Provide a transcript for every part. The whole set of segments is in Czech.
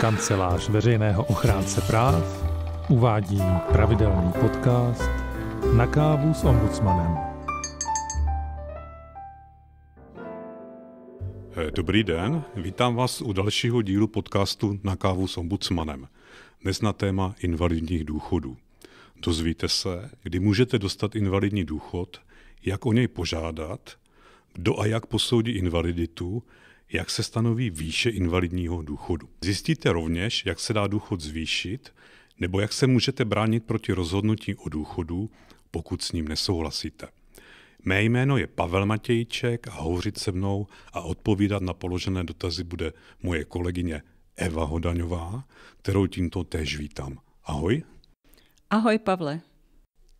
Kancelář veřejného ochránce práv uvádí pravidelný podcast na kávu s ombudsmanem. Dobrý den, vítám vás u dalšího dílu podcastu Na kávu s ombudsmanem. Dnes na téma invalidních důchodů. Dozvíte se, kdy můžete dostat invalidní důchod, jak o něj požádat, kdo a jak posoudí invaliditu jak se stanoví výše invalidního důchodu. Zjistíte rovněž, jak se dá důchod zvýšit, nebo jak se můžete bránit proti rozhodnutí o důchodu, pokud s ním nesouhlasíte. Mé jméno je Pavel Matějček a hovořit se mnou a odpovídat na položené dotazy bude moje kolegyně Eva Hodaňová, kterou tímto též vítám. Ahoj. Ahoj Pavle.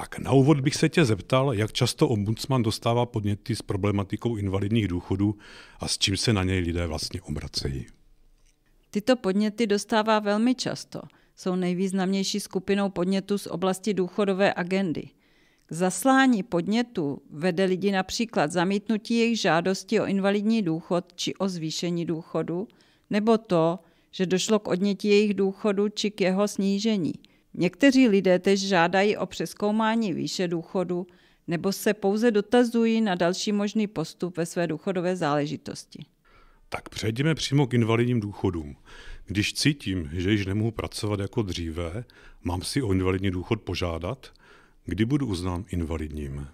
Tak na úvod bych se tě zeptal, jak často ombudsman dostává podněty s problematikou invalidních důchodů a s čím se na něj lidé vlastně obracejí. Tyto podněty dostává velmi často. Jsou nejvýznamnější skupinou podnětů z oblasti důchodové agendy. K zaslání podnětů vede lidi například zamítnutí jejich žádosti o invalidní důchod či o zvýšení důchodu, nebo to, že došlo k odnětí jejich důchodu či k jeho snížení – Někteří lidé tež žádají o přeskoumání výše důchodu nebo se pouze dotazují na další možný postup ve své důchodové záležitosti. Tak přejdeme přímo k invalidním důchodům. Když cítím, že již nemohu pracovat jako dříve, mám si o invalidní důchod požádat? Kdy budu uznán invalidním?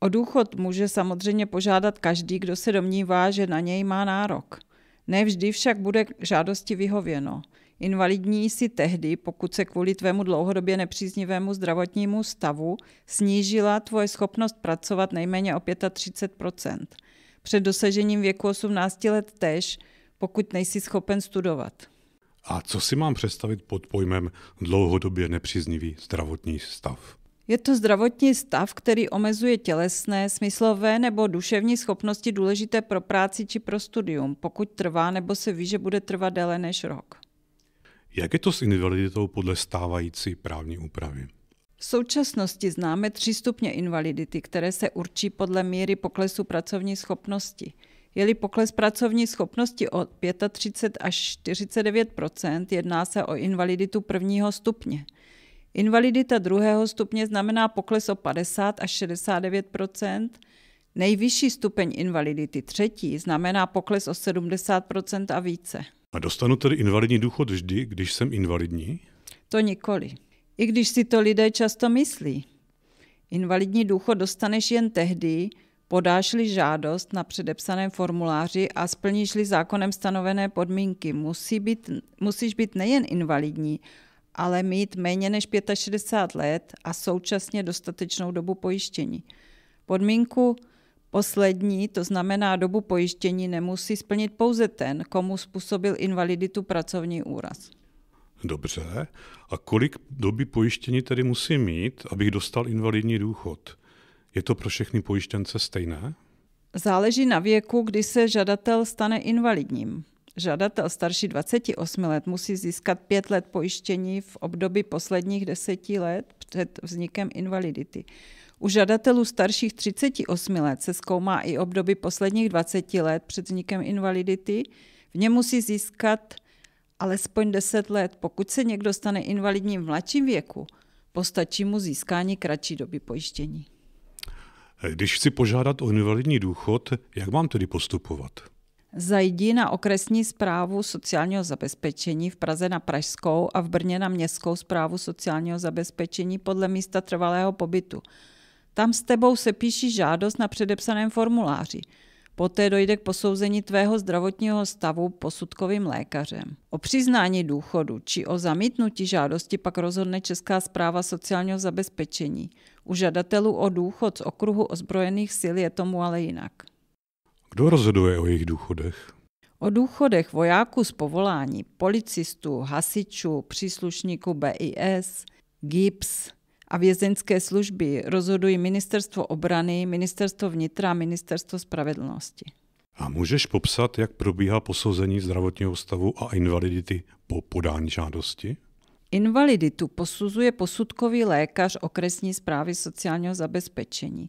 O důchod může samozřejmě požádat každý, kdo se domnívá, že na něj má nárok. Nevždy však bude žádosti vyhověno. Invalidní si tehdy, pokud se kvůli tvému dlouhodobě nepříznivému zdravotnímu stavu snížila tvoje schopnost pracovat nejméně o 35 Před dosažením věku 18 let tež, pokud nejsi schopen studovat. A co si mám představit pod pojmem dlouhodobě nepříznivý zdravotní stav? Je to zdravotní stav, který omezuje tělesné, smyslové nebo duševní schopnosti důležité pro práci či pro studium, pokud trvá nebo se ví, že bude trvat déle než rok. Jak je to s invaliditou podle stávající právní úpravy? V současnosti známe tři stupně invalidity, které se určí podle míry poklesu pracovní schopnosti. Je-li pokles pracovní schopnosti od 35 až 49 jedná se o invaliditu prvního stupně. Invalidita druhého stupně znamená pokles o 50 až 69 Nejvyšší stupeň invalidity třetí znamená pokles o 70 a více. A dostanu tedy invalidní důchod vždy, když jsem invalidní? To nikoli. I když si to lidé často myslí. Invalidní důchod dostaneš jen tehdy, podáš-li žádost na předepsaném formuláři a splníš-li zákonem stanovené podmínky. Musí být, musíš být nejen invalidní, ale mít méně než 65 let a současně dostatečnou dobu pojištění. Podmínku Poslední, to znamená dobu pojištění, nemusí splnit pouze ten, komu způsobil invaliditu pracovní úraz. Dobře. A kolik doby pojištění tedy musí mít, abych dostal invalidní důchod? Je to pro všechny pojištěnce stejné? Záleží na věku, kdy se žadatel stane invalidním. Žadatel starší 28 let musí získat 5 let pojištění v období posledních 10 let před vznikem invalidity. U žadatelů starších 38 let se zkoumá i období posledních 20 let před vznikem invalidity. V něm musí získat alespoň 10 let. Pokud se někdo stane invalidním v mladším věku, postačí mu získání kratší doby pojištění. Když chci požádat o invalidní důchod, jak mám tedy postupovat? Zajdi na okresní zprávu sociálního zabezpečení v Praze na Pražskou a v Brně na městskou zprávu sociálního zabezpečení podle místa trvalého pobytu. Tam s tebou se píší žádost na předepsaném formuláři. Poté dojde k posouzení tvého zdravotního stavu posudkovým lékařem. O přiznání důchodu či o zamítnutí žádosti pak rozhodne Česká zpráva sociálního zabezpečení. U žadatelů o důchod z okruhu ozbrojených sil je tomu ale jinak. Kdo rozhoduje o jejich důchodech? O důchodech vojáků z povolání, policistů, hasičů, příslušníků BIS, GIPS, a vězeňské služby rozhodují Ministerstvo obrany, Ministerstvo vnitra a Ministerstvo spravedlnosti. A můžeš popsat, jak probíhá posouzení zdravotního stavu a invalidity po podání žádosti? Invaliditu posuzuje posudkový lékař okresní zprávy sociálního zabezpečení.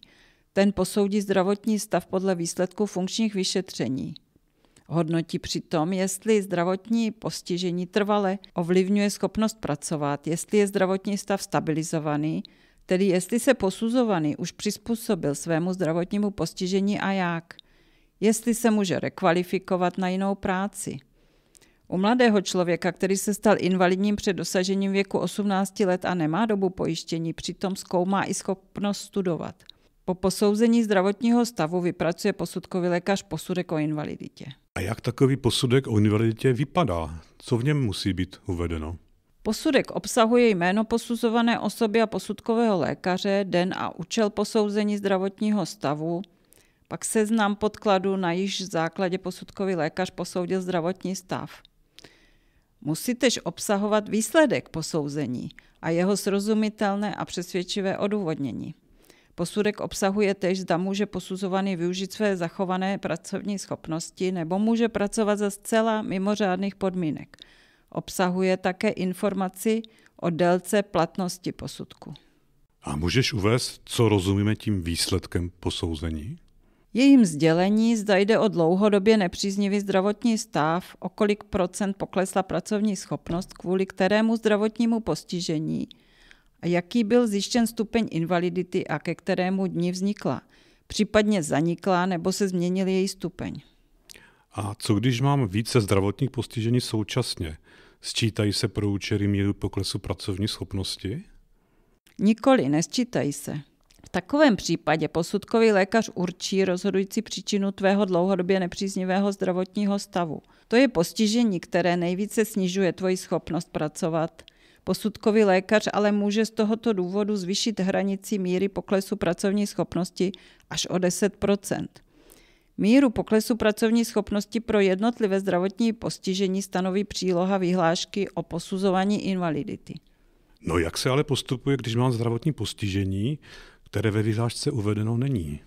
Ten posoudí zdravotní stav podle výsledku funkčních vyšetření. Hodnotí přitom, jestli zdravotní postižení trvale ovlivňuje schopnost pracovat, jestli je zdravotní stav stabilizovaný, tedy jestli se posuzovaný už přizpůsobil svému zdravotnímu postižení a jak, jestli se může rekvalifikovat na jinou práci. U mladého člověka, který se stal invalidním před dosažením věku 18 let a nemá dobu pojištění, přitom zkoumá i schopnost studovat. Po posouzení zdravotního stavu vypracuje posudkový lékař posudek o invaliditě. A jak takový posudek o invaliditě vypadá? Co v něm musí být uvedeno? Posudek obsahuje jméno posuzované osoby a posudkového lékaře, den a účel posouzení zdravotního stavu, pak seznam podkladu na již základě posudkový lékař posoudil zdravotní stav. Musí tež obsahovat výsledek posouzení a jeho srozumitelné a přesvědčivé odůvodnění. Posudek obsahuje též, zda může posuzovaný využít své zachované pracovní schopnosti nebo může pracovat za zcela mimořádných podmínek. Obsahuje také informaci o délce platnosti posudku. A můžeš uvést, co rozumíme tím výsledkem posouzení? Jejím sdělení zda jde o dlouhodobě nepříznivý zdravotní stav, o kolik procent poklesla pracovní schopnost kvůli kterému zdravotnímu postižení – a jaký byl zjištěn stupeň invalidity a ke kterému dní vznikla, případně zanikla nebo se změnil její stupeň. A co když mám více zdravotních postižení současně? Sčítají se pro účely míru poklesu pracovní schopnosti? Nikoli, nesčítají se. V takovém případě posudkový lékař určí rozhodující příčinu tvého dlouhodobě nepříznivého zdravotního stavu. To je postižení, které nejvíce snižuje tvoji schopnost pracovat, Posudkový lékař ale může z tohoto důvodu zvýšit hranici míry poklesu pracovní schopnosti až o 10 Míru poklesu pracovní schopnosti pro jednotlivé zdravotní postižení stanoví příloha vyhlášky o posuzování invalidity. No jak se ale postupuje, když mám zdravotní postižení, které ve vyhlášce uvedeno není?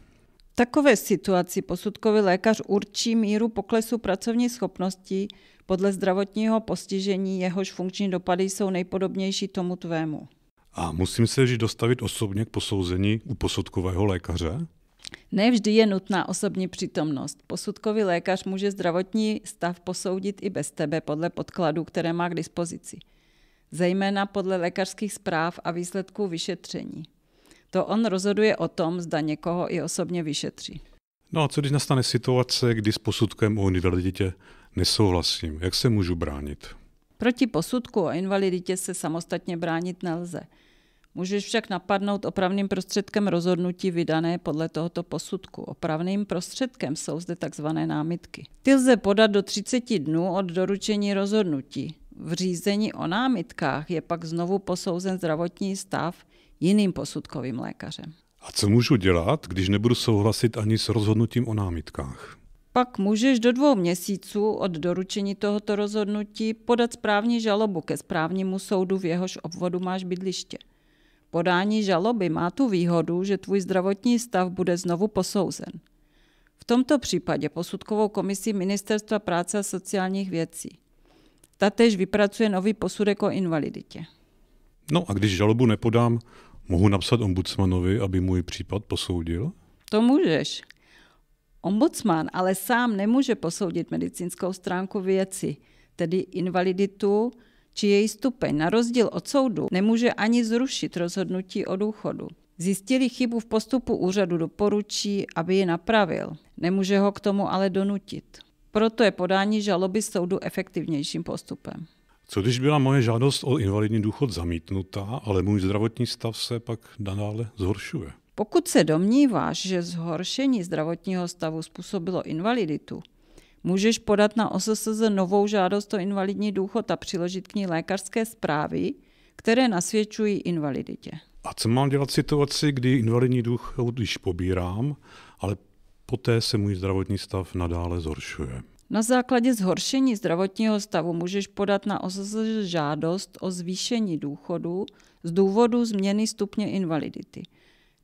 V takové situaci posudkový lékař určí míru poklesu pracovní schopnosti podle zdravotního postižení, jehož funkční dopady jsou nejpodobnější tomu tvému. A musím se vždy dostavit osobně k posouzení u posudkového lékaře? Nevždy je nutná osobní přítomnost. Posudkový lékař může zdravotní stav posoudit i bez tebe podle podkladů, které má k dispozici. Zejména podle lékařských zpráv a výsledků vyšetření. To on rozhoduje o tom, zda někoho i osobně vyšetří. No a co když nastane situace, kdy s posudkem o invaliditě Nesouhlasím. Jak se můžu bránit? Proti posudku o invaliditě se samostatně bránit nelze. Můžeš však napadnout opravným prostředkem rozhodnutí vydané podle tohoto posudku. Opravným prostředkem jsou zde tzv. námitky. Ty lze podat do 30 dnů od doručení rozhodnutí. V řízení o námitkách je pak znovu posouzen zdravotní stav jiným posudkovým lékařem. A co můžu dělat, když nebudu souhlasit ani s rozhodnutím o námitkách? Pak můžeš do dvou měsíců od doručení tohoto rozhodnutí podat správní žalobu ke správnímu soudu, v jehož obvodu máš bydliště. Podání žaloby má tu výhodu, že tvůj zdravotní stav bude znovu posouzen. V tomto případě posudkovou komisí Ministerstva práce a sociálních věcí. Ta tež vypracuje nový posudek o invaliditě. No a když žalobu nepodám, mohu napsat ombudsmanovi, aby můj případ posoudil? To můžeš. Ombudsman ale sám nemůže posoudit medicínskou stránku věci, tedy invaliditu či její stupeň. Na rozdíl od soudu nemůže ani zrušit rozhodnutí o důchodu. Zjistili chybu v postupu úřadu, doporučí, aby ji napravil. Nemůže ho k tomu ale donutit. Proto je podání žaloby soudu efektivnějším postupem. Co když byla moje žádost o invalidní důchod zamítnutá, ale můj zdravotní stav se pak nadále zhoršuje? Pokud se domníváš, že zhoršení zdravotního stavu způsobilo invaliditu, můžeš podat na OSSZ novou žádost o invalidní důchod a přiložit k ní lékařské zprávy, které nasvědčují invaliditě. A co mám dělat v situaci, kdy invalidní důchod již pobírám, ale poté se můj zdravotní stav nadále zhoršuje? Na základě zhoršení zdravotního stavu můžeš podat na OSZ žádost o zvýšení důchodu z důvodu změny stupně invalidity –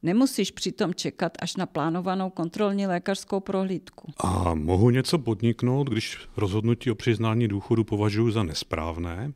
Nemusíš přitom čekat až na plánovanou kontrolní lékařskou prohlídku. A mohu něco podniknout, když rozhodnutí o přiznání důchodu považuji za nesprávné,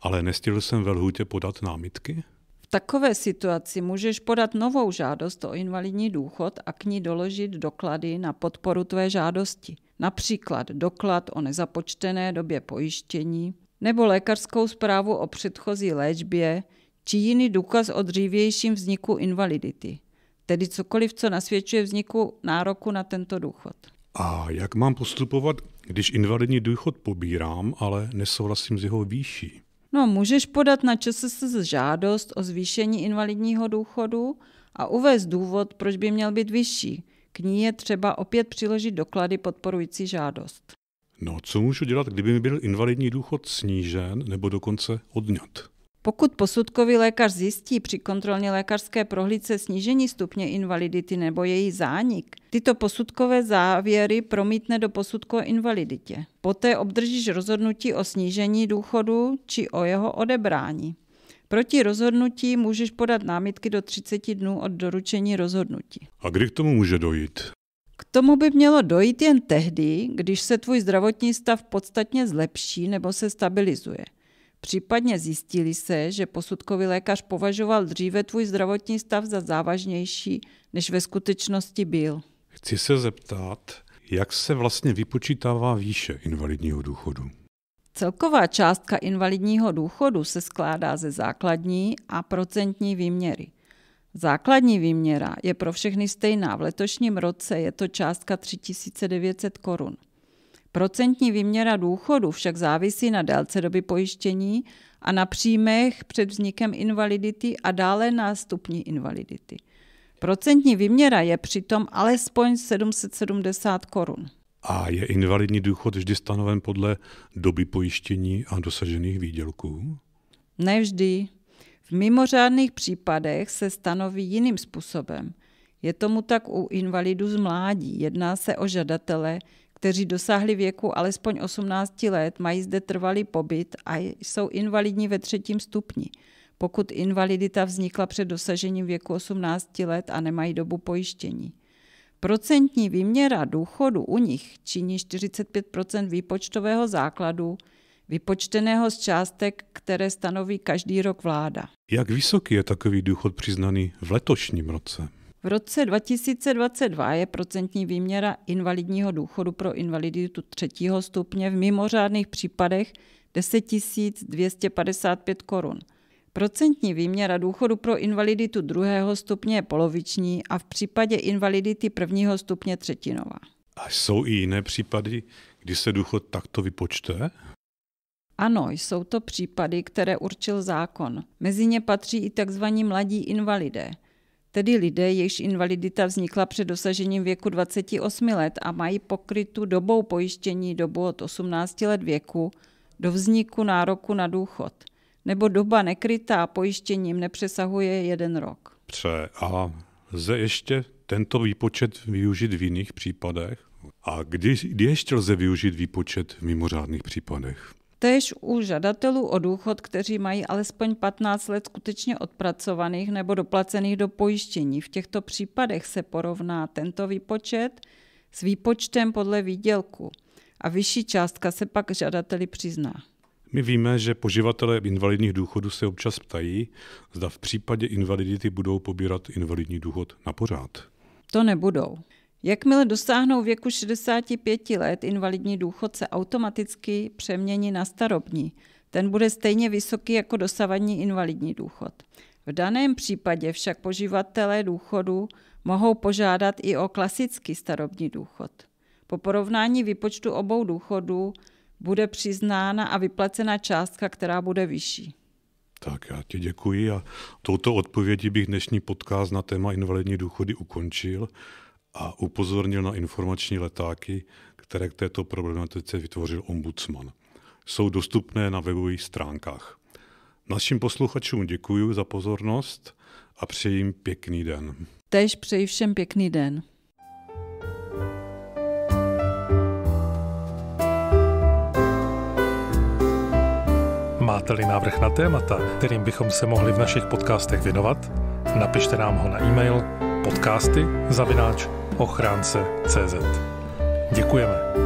ale nestihl jsem ve lhůtě podat námitky? V takové situaci můžeš podat novou žádost o invalidní důchod a k ní doložit doklady na podporu tvé žádosti. Například doklad o nezapočtené době pojištění nebo lékařskou zprávu o předchozí léčbě, či jiný důkaz o dřívějším vzniku invalidity, tedy cokoliv, co nasvědčuje vzniku nároku na tento důchod. A jak mám postupovat, když invalidní důchod pobírám, ale nesouhlasím s jeho výší? No, můžeš podat na ČSS žádost o zvýšení invalidního důchodu a uvést důvod, proč by měl být vyšší. K ní je třeba opět přiložit doklady podporující žádost. No, co můžu dělat, kdyby mi byl invalidní důchod snížen nebo dokonce odňat? Pokud posudkový lékař zjistí při kontrolně lékařské prohlídce snížení stupně invalidity nebo její zánik, tyto posudkové závěry promítne do posudku o invaliditě. Poté obdržíš rozhodnutí o snížení důchodu či o jeho odebrání. Proti rozhodnutí můžeš podat námitky do 30 dnů od doručení rozhodnutí. A kdy k tomu může dojít? K tomu by mělo dojít jen tehdy, když se tvůj zdravotní stav podstatně zlepší nebo se stabilizuje. Případně zjistili se, že posudkový lékař považoval dříve tvůj zdravotní stav za závažnější, než ve skutečnosti byl. Chci se zeptat, jak se vlastně vypočítává výše invalidního důchodu? Celková částka invalidního důchodu se skládá ze základní a procentní výměry. Základní výměra je pro všechny stejná. V letošním roce je to částka 3900 korun. Procentní výměra důchodu však závisí na délce doby pojištění a na příjmech před vznikem invalidity a dále na stupni invalidity. Procentní výměra je přitom alespoň 770 korun. A je invalidní důchod vždy stanoven podle doby pojištění a dosažených výdělků? Nevždy. V mimořádných případech se stanoví jiným způsobem. Je tomu tak u invalidů z mládí. Jedná se o žadatele, kteří dosáhli věku alespoň 18 let, mají zde trvalý pobyt a jsou invalidní ve třetím stupni. Pokud invalidita vznikla před dosažením věku 18 let a nemají dobu pojištění. Procentní výměra důchodu u nich činí 45 výpočtového základu, vypočteného z částek, které stanoví každý rok vláda. Jak vysoký je takový důchod přiznaný v letošním roce? V roce 2022 je procentní výměra invalidního důchodu pro invaliditu třetího stupně v mimořádných případech 10 255 korun. Procentní výměra důchodu pro invaliditu druhého stupně je poloviční a v případě invalidity prvního stupně třetinová. A jsou i jiné případy, kdy se důchod takto vypočte? Ano, jsou to případy, které určil zákon. Mezi ně patří i tzv. mladí invalidé – tedy lidé, jejichž invalidita vznikla před dosažením věku 28 let a mají pokrytu dobou pojištění dobu od 18 let věku do vzniku nároku na důchod, nebo doba nekrytá pojištěním nepřesahuje jeden rok. Pře, a lze ještě tento výpočet využít v jiných případech? A kdy, kdy ještě lze využít výpočet v mimořádných případech? Tež u žadatelů o důchod, kteří mají alespoň 15 let skutečně odpracovaných nebo doplacených do pojištění, v těchto případech se porovná tento výpočet s výpočtem podle výdělku a vyšší částka se pak žadateli přizná. My víme, že poživatelé invalidních důchodů se občas ptají, zda v případě invalidity budou pobírat invalidní důchod na pořád. To nebudou. Jakmile dosáhnou věku 65 let, invalidní důchod se automaticky přemění na starobní. Ten bude stejně vysoký jako dosavadní invalidní důchod. V daném případě však poživatelé důchodu mohou požádat i o klasický starobní důchod. Po porovnání výpočtu obou důchodů bude přiznána a vyplacena částka, která bude vyšší. Tak já ti děkuji a touto odpovědi bych dnešní podcast na téma invalidní důchody ukončil a upozornil na informační letáky, které k této problematice vytvořil ombudsman. Jsou dostupné na webových stránkách. Našim posluchačům děkuji za pozornost a přeji jim pěkný den. Tež přeji všem pěkný den. Máte-li návrh na témata, kterým bychom se mohli v našich podcastech věnovat, napište nám ho na e-mail podcasty ochránce.cz. Děkujeme.